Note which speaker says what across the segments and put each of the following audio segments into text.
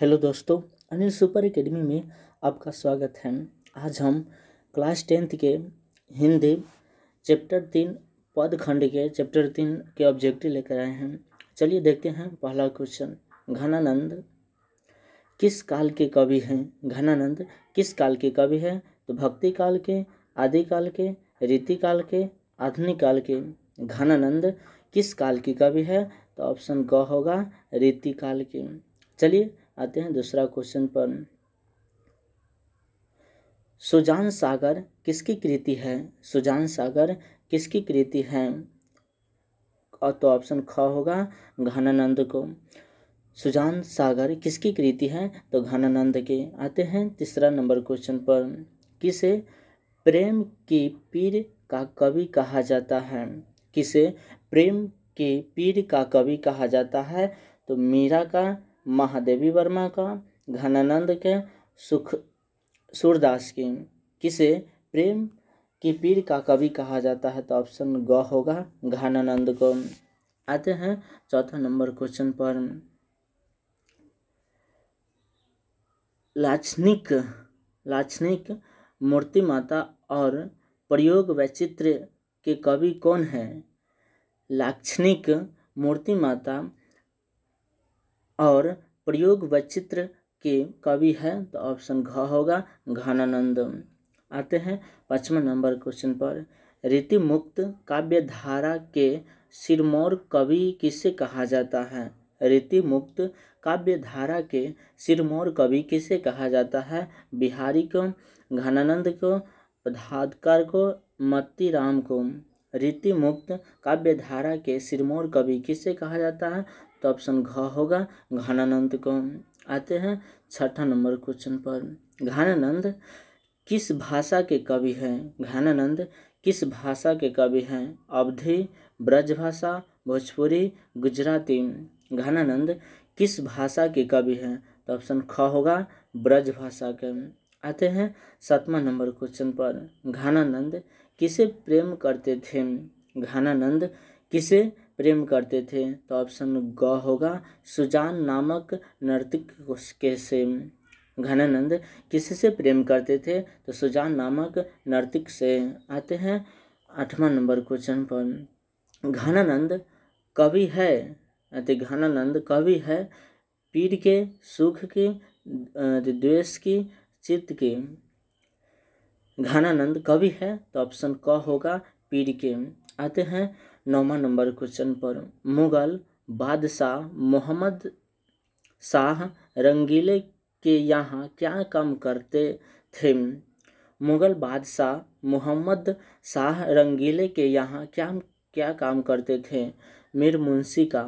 Speaker 1: hello दोस्तों Anil super academy में आपका स्वागत है आज हम क्लास टेंथ के हिंदी चैप्टर तीन पद खंड के चैप्टर तीन के ऑब्जेक्टिव लेकर आए हैं चलिए देखते हैं पहला क्वेश्चन घनानंद किस काल के कवि हैं घनानंद किस काल के कवि हैं तो भक्ति काल के आदि काल के रीति काल के आधुनिक काल के घनानंद किस काल के कवि है तो ऑप्शन ग होगा रीति काल के चलिए आते हैं दूसरा क्वेश्चन पर सुजान सागर किसकी कृति है सुजान सागर किसकी कृति है और तो ऑप्शन ख होगा घनानंद को सुजान सागर किसकी कृति है तो घनानंद के आते हैं तीसरा नंबर क्वेश्चन पर किसे प्रेम की पीर का कवि कहा जाता है किसे प्रेम के पीर का कवि कहा जाता है तो मीरा का महादेवी वर्मा का घनानंद के सुख सूरदास के किसे प्रेम की पीर का कवि कहा जाता है तो ऑप्शन ग होगा घनानंद को आते हैं चौथा नंबर क्वेश्चन पर लाक्षणिक लाक्षणिक मूर्ति माता और प्रयोग वैचित्र के कवि कौन है लाक्षणिक मूर्ति माता और प्रयोग वचित्र के कवि है तो ऑप्शन घ होगा घनानंद आते हैं पचवा नंबर क्वेश्चन पर रीतिमुक्त काव्य धारा के सिरमौर कवि किसे कहा जाता है रीतिमुक्त काव्य धारा के सिरमौर कवि किसे कहा जाता है बिहारी को घनानंद को धाधकार को मत्ती राम को रीतिमुक्त काव्य धारा के सिरमौर कवि किसे कहा जाता है तो ऑप्शन घ होगा घनानंद को आते हैं छठा नंबर क्वेश्चन पर घनानंद किस भाषा के कवि हैं घनानंद किस भाषा के कवि हैं अवधि ब्रजभाषा भोजपुरी गुजराती घनानंद किस भाषा के कवि हैं तो ऑप्शन ख होगा ब्रज भाषा के आते हैं सातवां नंबर क्वेश्चन पर घनानंद किसे प्रेम करते थे घनानंद किसे प्रेम करते थे तो ऑप्शन ग होगा सुजान नामक नर्तक के से घनानंद किससे प्रेम करते थे तो सुजान नामक नर्तक से आते हैं आठवां नंबर क्वेश्चन पर घनानंद कवि है अति घनानंद कवि है पीर के सुख के द्वेष की चित्त के घनानंद कवि है तो ऑप्शन क होगा पीर के आते हैं नौवा नंबर क्वेश्चन पर मुगल बादशाह मोहम्मद शाह रंगीले के यहाँ क्या काम करते थे मुगल बादशाह मोहम्मद शाह रंगीले के यहाँ क्या क्या काम करते थे मीर मुंशी का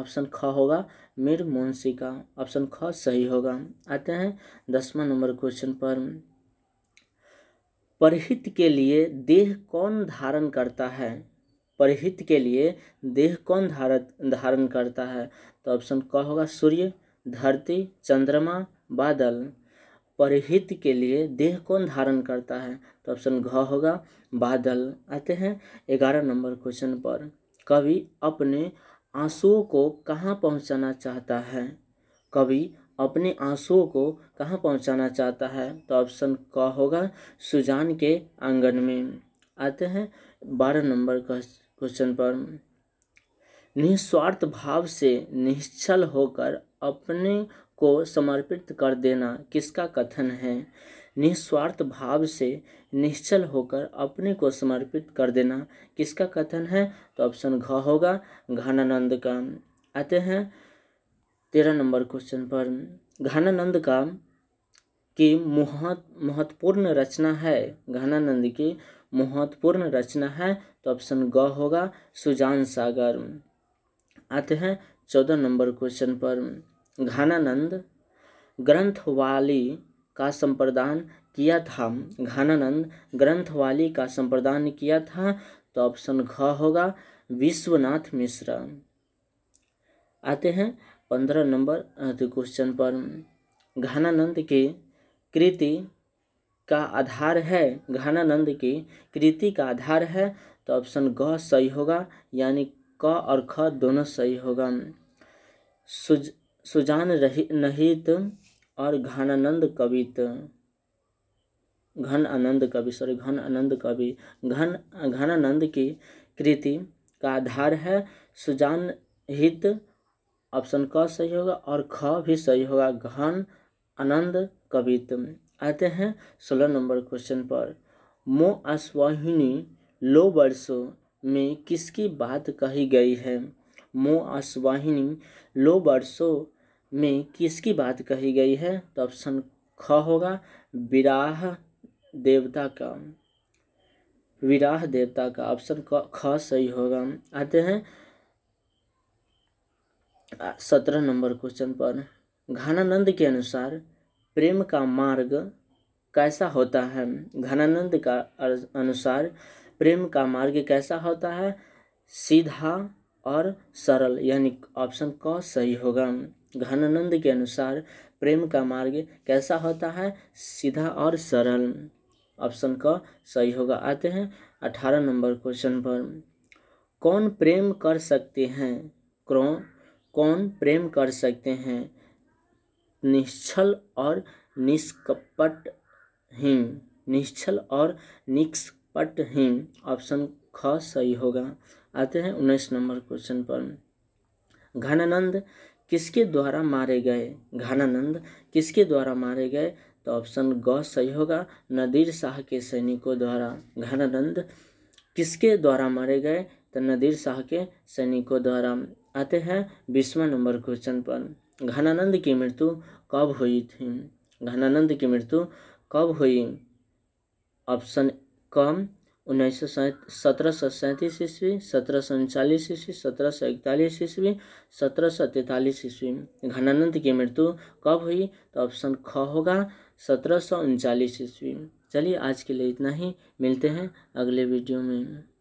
Speaker 1: ऑप्शन ख होगा मीर मुंशी का ऑप्शन ख सही होगा आते हैं दसवा नंबर क्वेश्चन पर परहित के लिए देह कौन धारण करता है परहित के लिए देह कौन धारत धारण करता है तो ऑप्शन क होगा सूर्य धरती चंद्रमा बादल परहित के लिए देह कौन धारण करता है तो ऑप्शन घ होगा बादल आते हैं ग्यारह नंबर क्वेश्चन पर कवि अपने आंसुओं को कहाँ पहुँचाना चाहता है कवि अपने आंसुओं को कहाँ पहुँचाना चाहता है तो ऑप्शन क होगा सुजान के आंगन में आते हैं बारह नंबर क्वेश्चन पर निस्वार्थ भाव से निश्चल होकर अपने को समर्पित कर देना किसका कथन है निस्वार्थ भाव से निश्चल होकर अपने को समर्पित कर देना किसका कथन है तो ऑप्शन घ होगा घनानंद का आते हैं तेरह नंबर क्वेश्चन पर घनानंद का की महत्वपूर्ण रचना है घनानंद की महत्वपूर्ण रचना है तो ऑप्शन ग होगा सुजान सागर आते हैं चौदह नंबर क्वेश्चन पर ग्रंथ ग्रंथवाली का संप्रदान किया था ग्रंथ ग्रंथवाली का संप्रदान किया था तो ऑप्शन घ होगा विश्वनाथ मिश्रा आते हैं पंद्रह नंबर क्वेश्चन पर घनानंद की कृति का आधार है घनानंद की कृति का आधार है तो ऑप्शन ग सही होगा यानी क और ख दोनों सही होगा सुज सुजान रही नहित और घनानंद कवित घन आनंद कवि सॉरी घन आनंद कवि घन घनानंद की कृति का आधार है सुजान हित ऑप्शन क सही होगा और ख भी सही होगा घन आनंद कवित आते हैं सोलह नंबर क्वेश्चन पर मो आश्वाहिनी लो वर्षों में किसकी बात कही गई है मो आश्वाहिनी लो वर्षों में किसकी बात कही गई है तो ऑप्शन ख होगा विराह देवता का विराह देवता का ऑप्शन ख सही होगा आते हैं सत्रह नंबर क्वेश्चन पर घनानंद के अनुसार प्रेम का मार्ग कैसा होता है घनानंद का अनुसार प्रेम का मार्ग कैसा होता है सीधा और सरल यानी ऑप्शन क सही होगा घनानंद के अनुसार प्रेम का मार्ग कैसा होता है सीधा और सरल ऑप्शन क सही होगा आते हैं अठारह नंबर क्वेश्चन पर कौन प्रेम कर सकते हैं क्रो कौन प्रेम कर सकते हैं निश्चल और निष्कपट हैं निश्चल और निष्कपट हीन ऑप्शन ख सही होगा आते हैं उन्नीस नंबर क्वेश्चन पर घनानंद किसके द्वारा मारे गए घनानंद किसके द्वारा मारे गए तो ऑप्शन ग सही होगा नदीर शाह के सैनिकों द्वारा घनानंद किसके द्वारा मारे गए तो नदीर शाह के सैनिकों द्वारा आते हैं बीसवा नंबर क्वेश्चन पर घनानंद की मृत्यु कब हुई थी घनानंद की मृत्यु कब हुई ऑप्शन क उन्नीस सौ सत्रह सौ सैंतीस ईस्वी सत्रह सौ उनचालीस ईस्वी सत्रह सौ इकतालीस ईस्वी सत्रह सौ तैंतालीस ईस्वी घनानंद की मृत्यु कब हुई तो ऑप्शन ख होगा सत्रह सौ उनचालीस ईस्वी चलिए आज के लिए इतना ही मिलते हैं अगले वीडियो में